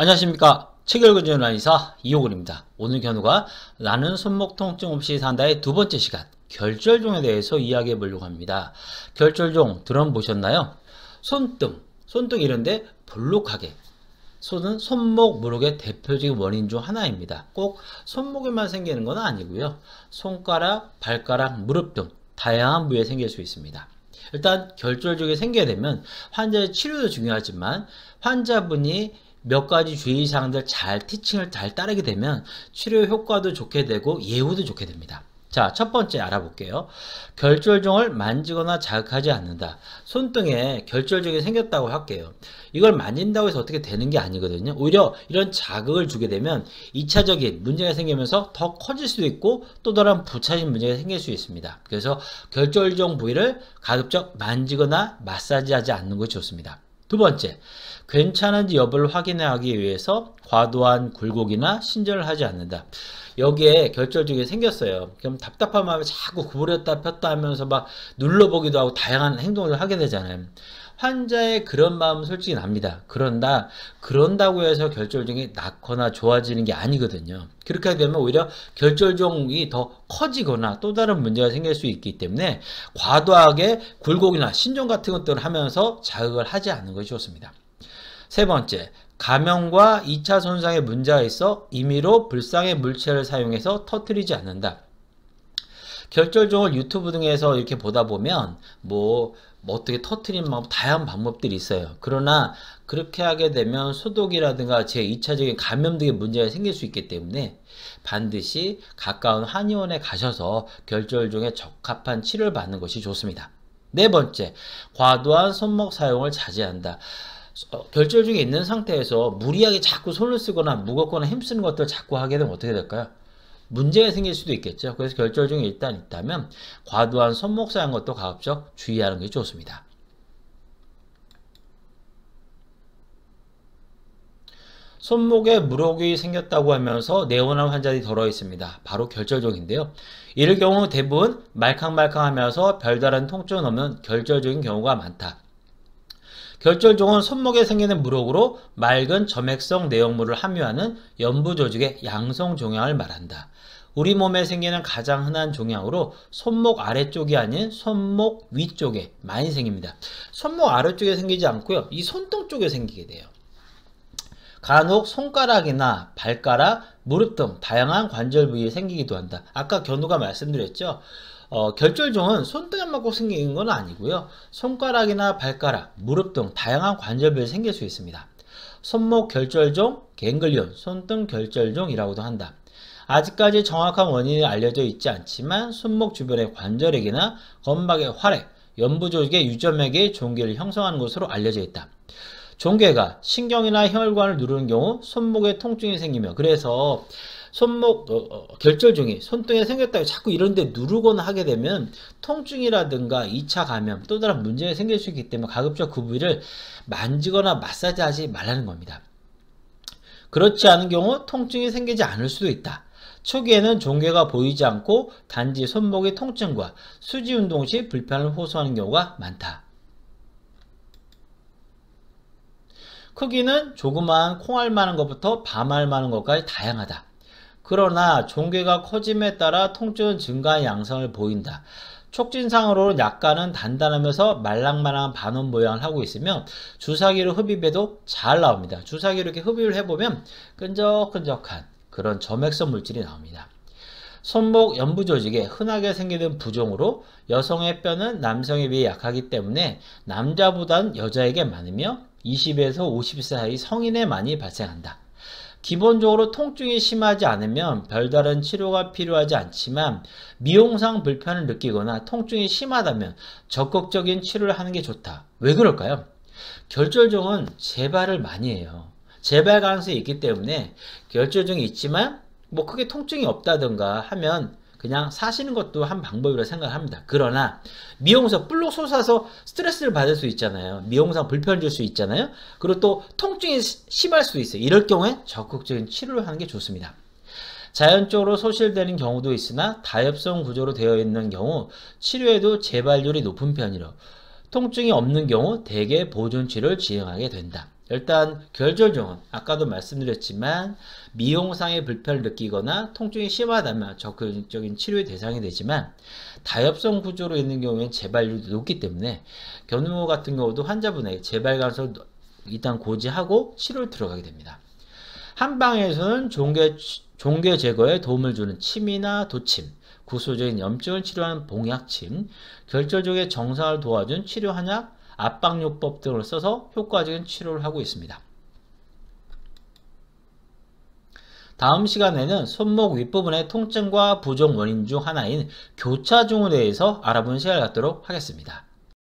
안녕하십니까 체결어주는라사 이호근입니다 오늘 견우가 나는 손목 통증 없이 산다의 두 번째 시간 결절종에 대해서 이야기해 보려고 합니다 결절종 들어보셨나요? 손등, 손등 이런데 볼록하게 손은 손목 무릎의 대표적인 원인 중 하나입니다 꼭 손목에만 생기는 건 아니고요 손가락, 발가락, 무릎 등 다양한 부위에 생길 수 있습니다 일단 결절종이 생겨야 되면 환자의 치료도 중요하지만 환자분이 몇 가지 주의사항들 잘 티칭을 잘 따르게 되면 치료 효과도 좋게 되고 예후도 좋게 됩니다. 자, 첫 번째 알아볼게요. 결절종을 만지거나 자극하지 않는다. 손등에 결절종이 생겼다고 할게요. 이걸 만진다고 해서 어떻게 되는 게 아니거든요. 오히려 이런 자극을 주게 되면 2차적인 문제가 생기면서 더 커질 수도 있고 또 다른 부차적인 문제가 생길 수 있습니다. 그래서 결절종 부위를 가급적 만지거나 마사지하지 않는 것이 좋습니다. 두 번째, 괜찮은지 여부를 확인하기 위해서 과도한 굴곡이나 신전을 하지 않는다. 여기에 결절증이 생겼어요. 그럼 답답한 마음에 자꾸 구부렸다 폈다 하면서 막 눌러보기도 하고 다양한 행동을 하게 되잖아요. 환자의 그런 마음은 솔직히 납니다. 그런다, 그런다고 해서 결절종이 낫거나 좋아지는 게 아니거든요. 그렇게 되면 오히려 결절종이 더 커지거나 또 다른 문제가 생길 수 있기 때문에 과도하게 굴곡이나 신종 같은 것들을 하면서 자극을 하지 않는 것이 좋습니다. 세 번째, 감염과 2차 손상의 문제가 있어 임의로 불상의 물체를 사용해서 터트리지 않는다. 결절종을 유튜브 등에서 이렇게 보다 보면 뭐, 뭐 어떻게 터트리는 방법 다양한 방법들이 있어요. 그러나 그렇게 하게 되면 소독이라든가 제2차적인 감염 등의 문제가 생길 수 있기 때문에 반드시 가까운 한의원에 가셔서 결절종에 적합한 치료를 받는 것이 좋습니다. 네 번째, 과도한 손목 사용을 자제한다. 어, 결절 중에 있는 상태에서 무리하게 자꾸 손을 쓰거나 무겁거나 힘쓰는 것들 을 자꾸 하게 되면 어떻게 될까요? 문제가 생길 수도 있겠죠. 그래서 결절 중에 일단 있다면 과도한 손목 사한 것도 가급적 주의하는 게 좋습니다. 손목에 물혹이 생겼다고 하면서 내원한 환자들이 덜어 있습니다. 바로 결절종인데요. 이럴 경우 대부분 말캉말캉하면서 별다른 통증은 없는 결절종인 경우가 많다. 결절종은 손목에 생기는 무럭으로 맑은 점액성 내용물을 함유하는 연부 조직의 양성 종양을 말한다. 우리 몸에 생기는 가장 흔한 종양으로 손목 아래쪽이 아닌 손목 위쪽에 많이 생깁니다. 손목 아래쪽에 생기지 않고요. 이 손등 쪽에 생기게 돼요. 간혹 손가락이나 발가락, 무릎 등 다양한 관절 부위에 생기기도 한다. 아까 견우가 말씀드렸죠. 어, 결절종은 손등만 맞고 생기는 건 아니고요. 손가락이나 발가락, 무릎 등 다양한 관절 부위에 생길 수 있습니다. 손목 결절종, 갱글리온, 손등 결절종이라고도 한다. 아직까지 정확한 원인이 알려져 있지 않지만 손목 주변의 관절액이나 건막의 활액, 연부 조직의 유점액의 종기를 형성하는 것으로 알려져 있다. 종괴가 신경이나 혈관을 누르는 경우 손목에 통증이 생기며 그래서 손목 어, 어, 결절증이 손등에 생겼다고 자꾸 이런데 누르거나 하게 되면 통증이라든가 2차 감염 또 다른 문제가 생길 수 있기 때문에 가급적 그 부위를 만지거나 마사지하지 말라는 겁니다. 그렇지 않은 경우 통증이 생기지 않을 수도 있다. 초기에는 종괴가 보이지 않고 단지 손목의 통증과 수지 운동 시 불편을 호소하는 경우가 많다. 크기는 조그만 콩알 많은 것부터 밤알 많은 것까지 다양하다. 그러나 종괴가 커짐에 따라 통증은 증가한 양상을 보인다. 촉진상으로 약간은 단단하면서 말랑말랑한 반원 모양을 하고 있으며 주사기를 흡입해도 잘 나옵니다. 주사기로 이렇게 흡입을 해보면 끈적끈적한 그런 점액성 물질이 나옵니다. 손목 연부 조직에 흔하게 생기는 부종으로 여성의 뼈는 남성에 비해 약하기 때문에 남자보단 여자에게 많으며 20에서 50 사이 성인에 많이 발생한다. 기본적으로 통증이 심하지 않으면 별다른 치료가 필요하지 않지만 미용상 불편을 느끼거나 통증이 심하다면 적극적인 치료를 하는 게 좋다. 왜 그럴까요? 결절종은 재발을 많이 해요. 재발 가능성이 있기 때문에 결절종이 있지만 뭐 크게 통증이 없다든가 하면 그냥 사시는 것도 한 방법이라 생각합니다. 그러나 미용사 블록 솟아서 스트레스를 받을 수 있잖아요. 미용상 불편 을줄 수 있잖아요. 그리고 또 통증이 심할 수 있어요. 이럴 경우에 적극적인 치료를 하는 게 좋습니다. 자연적으로 소실되는 경우도 있으나 다엽성 구조로 되어 있는 경우 치료에도 재발률이 높은 편이라 통증이 없는 경우 대개 보존치료를 진행하게 된다. 일단 결절종은 아까도 말씀드렸지만 미용상의 불편을 느끼거나 통증이 심하다면 적극적인 치료의 대상이 되지만 다엽성 구조로 있는 경우에는 재발률도 높기 때문에 견우모 같은 경우도 환자분에게 재발 가능성을 일단 고지하고 치료를 들어가게 됩니다. 한방에서는 종괴, 종괴 제거에 도움을 주는 침이나 도침, 구소적인 염증을 치료하는 봉약침, 결절종의 정상을 도와준 치료 한약, 압박요법 등을 써서 효과적인 치료를 하고 있습니다. 다음 시간에는 손목 윗부분의 통증과 부종 원인 중 하나인 교차중에 대해서 알아보는 시간을 갖도록 하겠습니다.